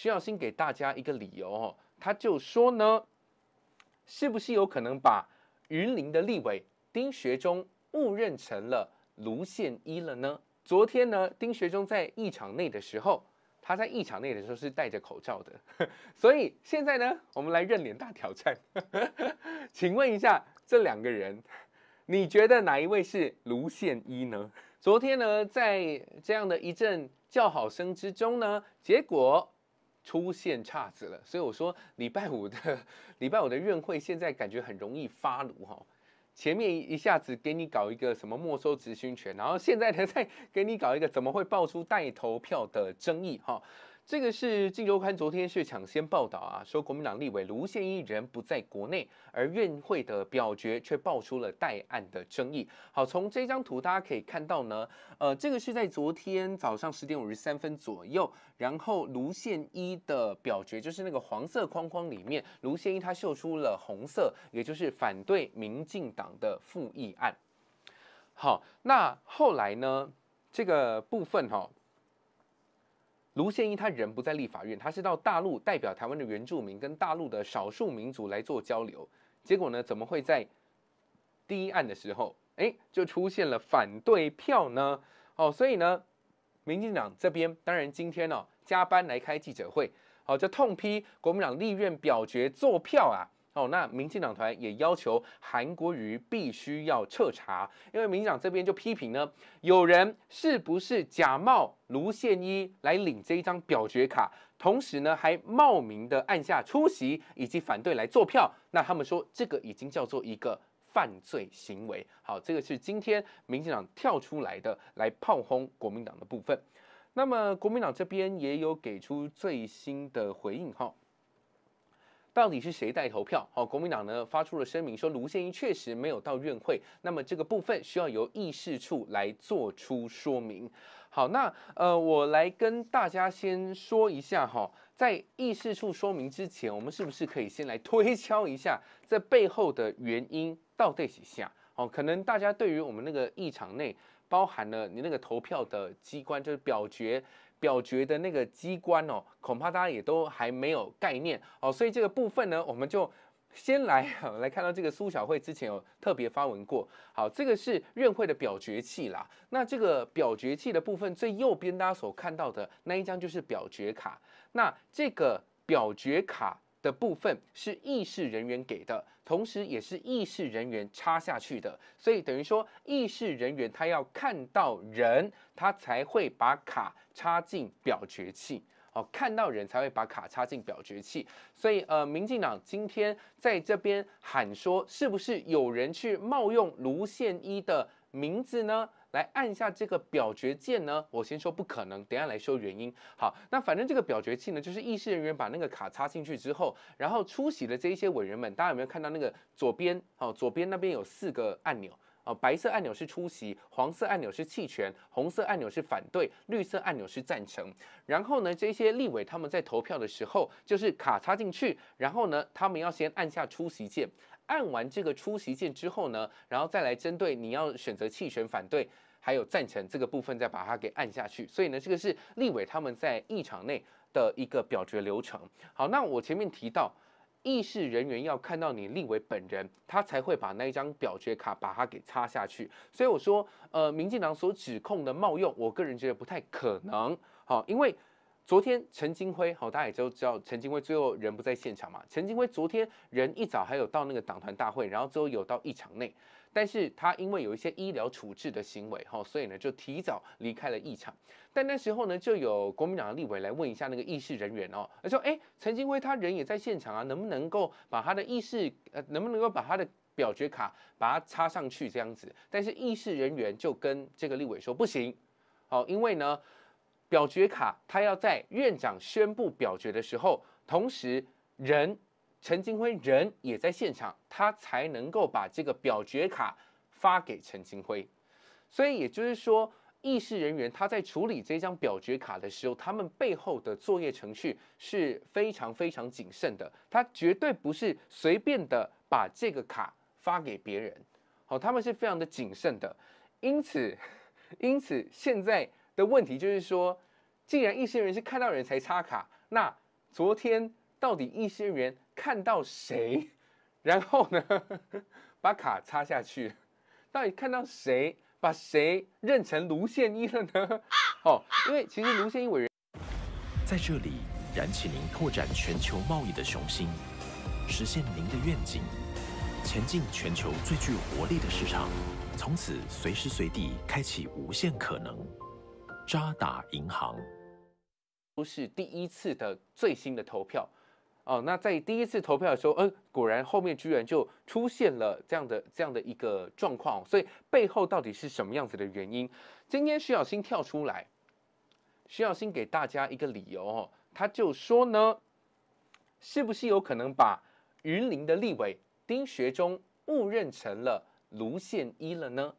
徐要先给大家一个理由哦，他就说呢，是不是有可能把云林的立委丁学忠误认成了卢宪一了呢？昨天呢，丁学忠在议场内的时候，他在议场内的时候是戴着口罩的，所以现在呢，我们来认脸大挑战，请问一下这两个人，你觉得哪一位是卢宪一呢？昨天呢，在这样的一阵叫好声之中呢，结果。出现岔子了，所以我说礼拜五的 礼拜五的院会现在感觉很容易发怒哈，前面一下子给你搞一个什么没收执行权，然后现在呢再给你搞一个，怎么会爆出代投票的争议哈？这个是《金周刊》昨天是抢先报道啊，说国民党立委卢宪一人不在国内，而院会的表决却爆出了待案的争议。好，从这张图大家可以看到呢，呃，这个是在昨天早上十点五十三分左右，然后卢宪一的表决就是那个黄色框框里面，卢宪一他秀出了红色，也就是反对民进党的复议案。好，那后来呢，这个部分哈。卢宪一，他人不在立法院，他是到大陆代表台湾的原住民跟大陆的少数民族来做交流。结果呢，怎么会在第一案的时候，哎，就出现了反对票呢？哦，所以呢，民进党这边当然今天呢加班来开记者会，好，就痛批国民党立院表决作票啊。哦，那民进党团也要求韩国瑜必须要彻查，因为民进党这边就批评呢，有人是不是假冒卢现一来领这一张表决卡，同时呢还冒名的按下出席以及反对来做票，那他们说这个已经叫做一个犯罪行为。好，这个是今天民进党跳出来的来炮轰国民党的部分。那么国民党这边也有给出最新的回应哈。到底是谁代投票？好，国民党呢发出了声明，说卢建英确实没有到院会，那么这个部分需要由议事处来做出说明。好，那呃，我来跟大家先说一下哈，在议事处说明之前，我们是不是可以先来推敲一下这背后的原因到底是下？哦，可能大家对于我们那个议场内包含了你那个投票的机关，就是表决。表决的那个机关哦，恐怕大家也都还没有概念哦，所以这个部分呢，我们就先来 来看到这个苏小慧之前有特别发文过，好，这个是院会的表决器啦，那这个表决器的部分最右边大家所看到的那一张就是表决卡，那这个表决卡。的部分是议事人员给的，同时也是议事人员插下去的，所以等于说议事人员他要看到人，他才会把卡插进表决器。哦，看到人才会把卡插进表决器。所以，呃，民进党今天在这边喊说，是不是有人去冒用卢宪一的名字呢？来按一下这个表决键呢？我先说不可能，等下来说原因。好，那反正这个表决器呢，就是议事人员把那个卡插进去之后，然后出席的这一些委员们，大家有没有看到那个左边？哦，左边那边有四个按钮。哦，白色按钮是出席，黄色按钮是弃权，红色按钮是反对，绿色按钮是赞成。然后呢，这些立委他们在投票的时候，就是卡插进去，然后呢，他们要先按下出席键，按完这个出席键之后呢，然后再来针对你要选择弃权、反对，还有赞成这个部分，再把它给按下去。所以呢，这个是立委他们在议场内的一个表决流程。好，那我前面提到。议事人员要看到你立为本人，他才会把那一张表决卡把它给擦下去。所以我说，呃，民进党所指控的冒用，我个人觉得不太可能。好，因为。昨天陈金辉，好，大家也都知道，陈金辉最后人不在现场嘛。陈金辉昨天人一早还有到那个党团大会，然后之后有到议场内，但是他因为有一些医疗处置的行为，哈，所以呢就提早离开了议场。但那时候呢，就有国民党的立委来问一下那个议事人员哦，他说：“哎，陈金辉他人也在现场啊，能不能够把他的议事，呃，能不能够把他的表决卡把它插上去这样子？”但是议事人员就跟这个立委说：“不行，好，因为呢。”表决卡，他要在院长宣布表决的时候，同时人陈金辉人也在现场，他才能够把这个表决卡发给陈金辉。所以也就是说，议事人员他在处理这张表决卡的时候，他们背后的作业程序是非常非常谨慎的，他绝对不是随便的把这个卡发给别人。好，他们是非常的谨慎的，因此，因此现在。的问题就是说，既然一些人是看到人才插卡，那昨天到底一些人看到谁，然后呢把卡插下去？到底看到谁把谁认成卢宪一了呢？哦，因为其实卢宪一委员在这里燃起您拓展全球贸易的雄心，实现您的愿景，前进全球最具活力的市场，从此随时随地开启无限可能。渣打银行都是第一次的最新的投票哦。那在第一次投票的时候，呃，果然后面居然就出现了这样的这样的一个状况，所以背后到底是什么样子的原因？今天徐小新跳出来，徐小新给大家一个理由哦，他就说呢，是不是有可能把云林的立委丁学忠误认成了卢宪一了呢？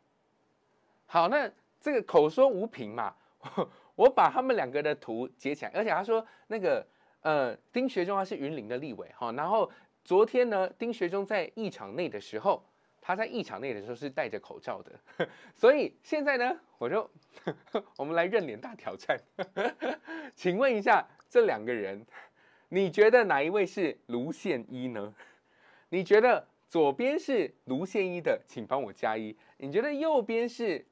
好，那这个口说无凭嘛。我把他们两个的图截起来，而且他说那个呃，丁学中他是云林的立委哈，然后昨天呢，丁学中在议场内的时候，他在议场内的时候是戴着口罩的，所以现在呢，我就 我们来认脸大挑战，请问一下这两个人，你觉得哪一位是卢宪一呢？你觉得左边是卢宪一的，请帮我加一，你觉得右边是？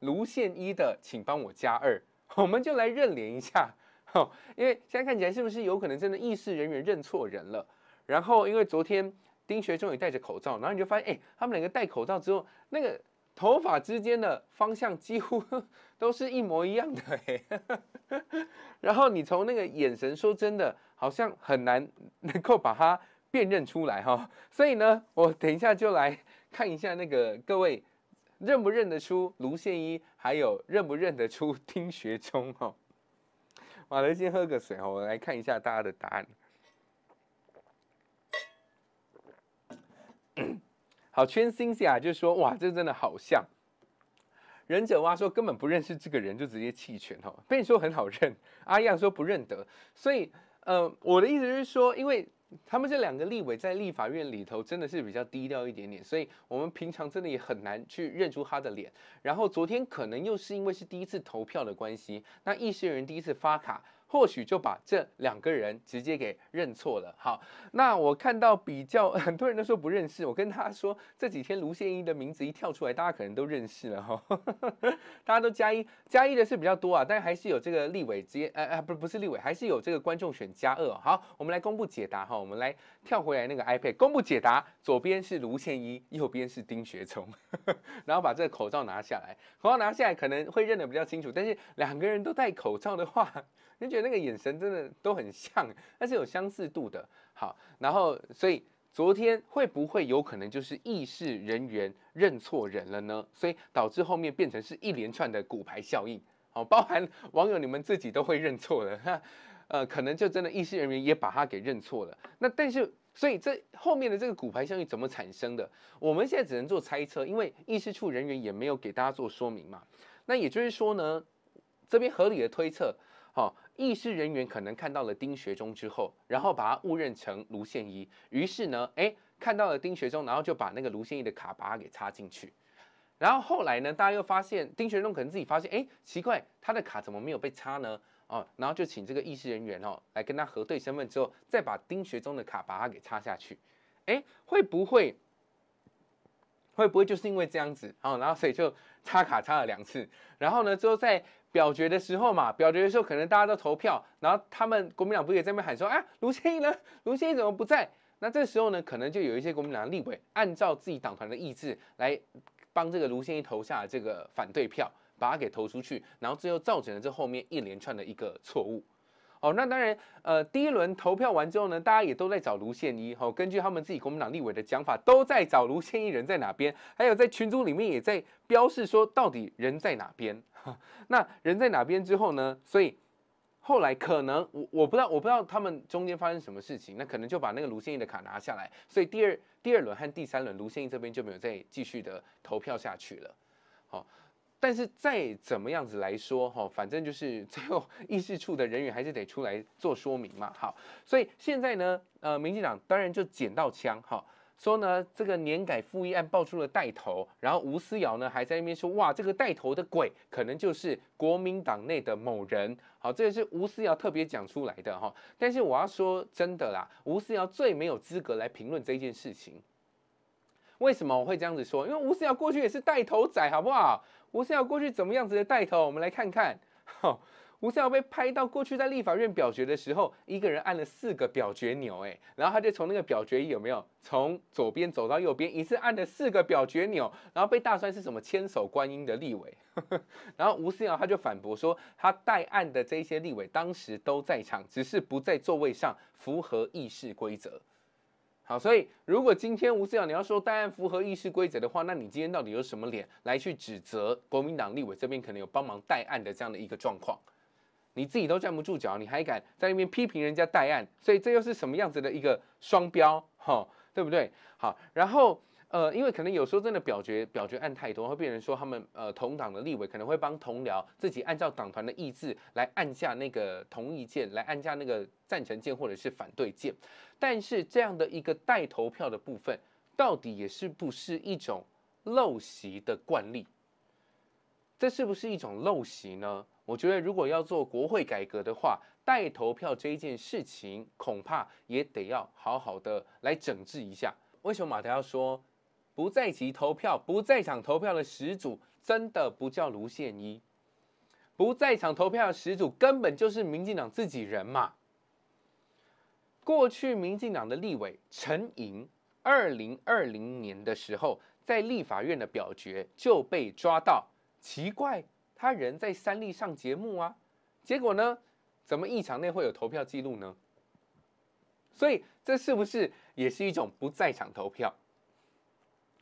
卢现一的，请帮我加二，我们就来认脸一下，因为现在看起来是不是有可能真的议事人员认错人了？然后，因为昨天丁学中也戴着口罩，然后你就发现，哎，他们两个戴口罩之后，那个头发之间的方向几乎 都是一模一样的，哎，然后你从那个眼神，说真的，好像很难能够把它辨认出来哈。所以呢，我等一下就来看一下那个各位。认不认得出卢宪一，还有认不认得出 丁学忠哦？马了，先喝个水哦。我来看一下大家的答案。好，圈星星啊，就说哇，这真的好像。忍者蛙说根本不认识这个人，就直接弃权哦。被你说很好认，阿样说不认得。所以，呃，我的意思是说，因为。他们这两个立委在立法院里头真的是比较低调一点点，所以我们平常真的也很难去认出他的脸。然后昨天可能又是因为是第一次投票的关系，那一些人第一次发卡。或许就把这两个人直接给认错了。好，那我看到比较 很多人都说不认识，我跟他说这几天卢宪一的名字一跳出来，大家可能都认识了哈。大家都加一加一的是比较多啊，但还是有这个立委直接，哎哎，不不是立委，还是有这个观众选加二。好，我们来公布解答哈，我们来跳回来那个 iPad 公布解答，左边是卢宪一，右边是丁学聪，然后把这个口罩拿下来，口罩拿下来可能会认得比较清楚，但是两个人都戴口罩的话，你觉得？那个眼神真的都很像，那是有相似度的。好，然后所以昨天会不会有可能就是议事人员认错人了呢？所以导致后面变成是一连串的骨牌效应。好，包含网友你们自己都会认错了，呃，可能就真的议事人员也把他给认错了。那但是所以这后面的这个骨牌效应怎么产生的？我们现在只能做猜测，因为议事处人员也没有给大家做说明嘛。那也就是说呢，这边合理的推测。好，义事人员可能看到了丁学忠之后，然后把他误认成卢宪一，于是呢，哎，看到了丁学忠，然后就把那个卢宪一的卡把他给插进去，然后后来呢，大家又发现丁学忠可能自己发现，哎，奇怪，他的卡怎么没有被插呢？哦，然后就请这个义事人员哦来跟他核对身份之后，再把丁学忠的卡把他给插下去，哎，会不会会不会就是因为这样子哦，然后所以就插卡插了两次，然后呢之后在。表决的时候嘛，表决的时候可能大家都投票，然后他们国民党不也在那边喊说，啊，卢现一呢？卢现一怎么不在？那这时候呢，可能就有一些国民党立委按照自己党团的意志来帮这个卢现一投下这个反对票，把他给投出去，然后最后造成了这后面一连串的一个错误。哦，那当然，呃，第一轮投票完之后呢，大家也都在找卢宪一，哈，根据他们自己国民党立委的讲法，都在找卢宪一人在哪边，还有在群组里面也在标示说到底人在哪边。那人在哪边之后呢？所以后来可能我我不知道，我不知道他们中间发生什么事情，那可能就把那个卢先义的卡拿下来。所以第二第二轮和第三轮，卢先义这边就没有再继续的投票下去了。好，但是再怎么样子来说，哈，反正就是最后议事处的人员还是得出来做说明嘛。好，所以现在呢，呃，民进党当然就捡到枪，哈。说呢，这个年改复议案爆出了带头，然后吴思瑶呢还在那边说，哇，这个带头的鬼可能就是国民党内的某人。好，这也是吴思瑶特别讲出来的哈。但是我要说真的啦，吴思瑶最没有资格来评论这件事情。为什么我会这样子说？因为吴思瑶过去也是带头仔，好不好？吴思瑶过去怎么样子的带头？我们来看看。吴思瑶被拍到过去在立法院表决的时候，一个人按了四个表决钮，哎，然后他就从那个表决有没有从左边走到右边，一次按了四个表决钮，然后被大帅是什么千手观音的立委，然后吴思瑶他就反驳说，他代案的这些立委当时都在场，只是不在座位上，符合议事规则。好，所以如果今天吴思瑶你要说代案符合议事规则的话，那你今天到底有什么脸来去指责国民党立委这边可能有帮忙代案的这样的一个状况？你自己都站不住脚，你还敢在那边批评人家代案？所以这又是什么样子的一个双标，哈，对不对？好，然后呃，因为可能有时候真的表决表决案太多，会被人说他们呃同党的立委可能会帮同僚自己按照党团的意志来按下那个同意键，来按下那个赞成键或者是反对键。但是这样的一个代投票的部分，到底也是不是一种陋习的惯例？这是不是一种陋习呢？我觉得，如果要做国会改革的话，代投票这一件事情，恐怕也得要好好的来整治一下。为什么马德要说不在籍投票、不在场投票的始祖，真的不叫卢宪一？不在场投票的始祖，根本就是民进党自己人嘛。过去民进党的立委陈莹，二零二零年的时候，在立法院的表决就被抓到，奇怪。他人在三立上节目啊，结果呢，怎么一场内会有投票记录呢？所以这是不是也是一种不在场投票？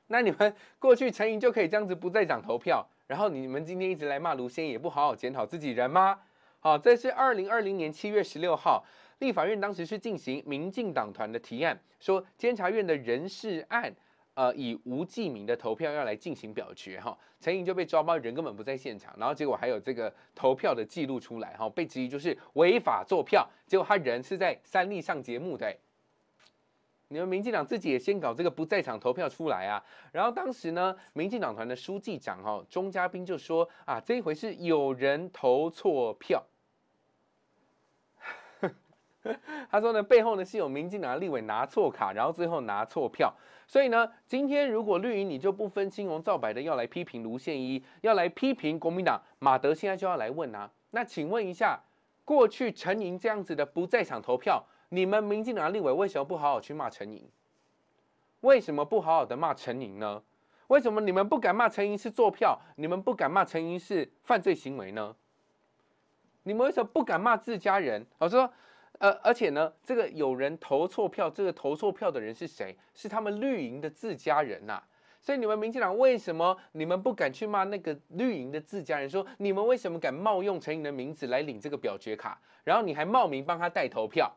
那你们过去陈莹就可以这样子不在场投票，然后你们今天一直来骂卢先也不好好检讨自己人吗？好，这是二零二零年七月十六号，立法院当时是进行民进党团的提案，说监察院的人事案。呃，以无记名的投票要来进行表决哈，陈颖就被抓包，人根本不在现场，然后结果还有这个投票的记录出来哈，被质疑就是违法作票，结果他人是在三立上节目的，你们民进党自己也先搞这个不在场投票出来啊，然后当时呢，民进党团的书记长哈钟嘉宾就说啊，这一回是有人投错票。他说呢，背后呢是有民进党立委拿错卡，然后最后拿错票。所以呢，今天如果绿营你就不分青红皂白的要来批评卢宪一，要来批评国民党马德，现在就要来问啊。那请问一下，过去陈莹这样子的不在场投票，你们民进党立委为什么不好好去骂陈营？为什么不好好的骂陈莹呢？为什么你们不敢骂陈莹是作票？你们不敢骂陈莹是犯罪行为呢？你们为什么不敢骂自家人？我说。呃，而且呢，这个有人投错票，这个投错票的人是谁？是他们绿营的自家人呐。所以你们民进党为什么你们不敢去骂那个绿营的自家人？说你们为什么敢冒用陈颖的名字来领这个表决卡，然后你还冒名帮他代投票？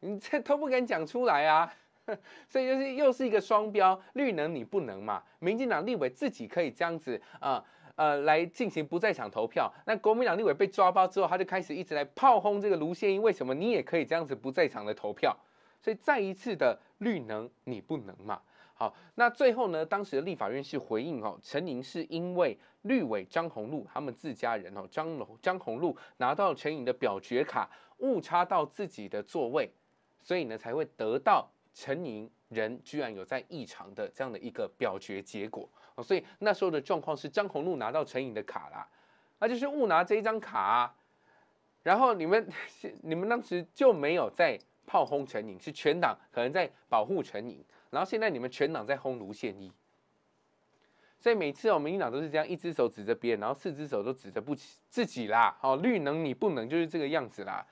你这都不敢讲出来啊！所以就是又是一个双标，绿能你不能嘛，民进党立委自己可以这样子啊。呃，来进行不在场投票。那国民党立委被抓包之后，他就开始一直来炮轰这个卢宪英，为什么你也可以这样子不在场的投票？所以再一次的绿能你不能嘛？好，那最后呢，当时的立法院是回应哦，陈宁是因为绿委张宏禄他们自家人哦，张龙张宏禄拿到陈明的表决卡，误差到自己的座位，所以呢才会得到陈宁人居然有在异常的这样的一个表决结果，所以那时候的状况是张宏禄拿到陈颖的卡啦，那就是误拿这一张卡，然后你们 你们当时就没有在炮轰陈颖，是全党可能在保护陈颖，然后现在你们全党在轰卢宪义。所以每次我们民党都是这样，一只手指着别人，然后四只手都指着不自己啦，好绿能你不能就是这个样子啦。